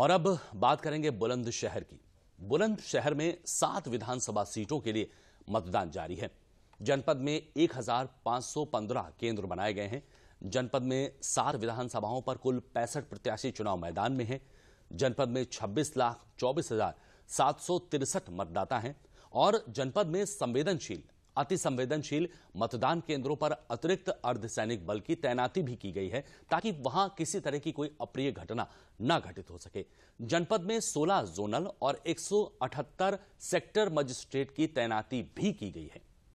और अब बात करेंगे बुलंदशहर की बुलंदशहर में सात विधानसभा सीटों के लिए मतदान जारी है जनपद में 1515 केंद्र बनाए गए हैं जनपद में सात विधानसभाओं पर कुल पैंसठ प्रत्याशी चुनाव मैदान में हैं जनपद में छब्बीस लाख चौबीस हजार सात सौ तिरसठ मतदाता हैं और जनपद में संवेदनशील अति संवेदनशील मतदान केंद्रों पर अतिरिक्त अर्धसैनिक बल की तैनाती भी की गई है ताकि वहां किसी तरह की कोई अप्रिय घटना न घटित हो सके जनपद में 16 जोनल और 178 सेक्टर मजिस्ट्रेट की तैनाती भी की गई है